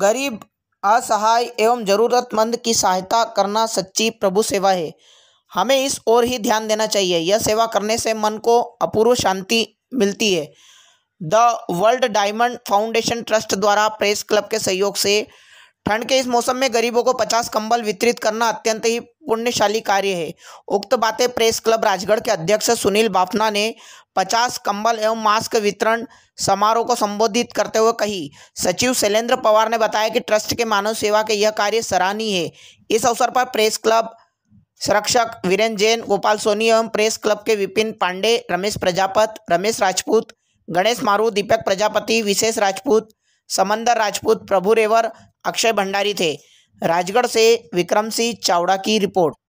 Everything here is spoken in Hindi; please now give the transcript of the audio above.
गरीब असहाय एवं ज़रूरतमंद की सहायता करना सच्ची प्रभु सेवा है हमें इस ओर ही ध्यान देना चाहिए यह सेवा करने से मन को अपूर्व शांति मिलती है the World Diamond Foundation Trust द्वारा प्रेस क्लब के सहयोग से ठंड के इस मौसम में गरीबों को पचास कंबल वितरित करना अत्यंत ही पुण्यशाली कार्य है उक्त बातें प्रेस क्लब राजगढ़ के अध्यक्ष सुनील बाफना ने 50 कंबल एवं मास्क वितरण समारोह को संबोधित करते हुए कही सचिव शैलेंद्र पवार ने बताया कि ट्रस्ट के मानव सेवा के यह कार्य सराहनीय है इस अवसर पर प्रेस क्लब संरक्षक वीरेंद्र जैन गोपाल सोनी एवं प्रेस क्लब के विपिन पांडे रमेश प्रजापत रमेश राजपूत गणेश मारू दीपक प्रजापति विशेष राजपूत समंदर राजपूत प्रभु रेवर अक्षय भंडारी थे राजगढ़ से विक्रम सिंह चावड़ा की रिपोर्ट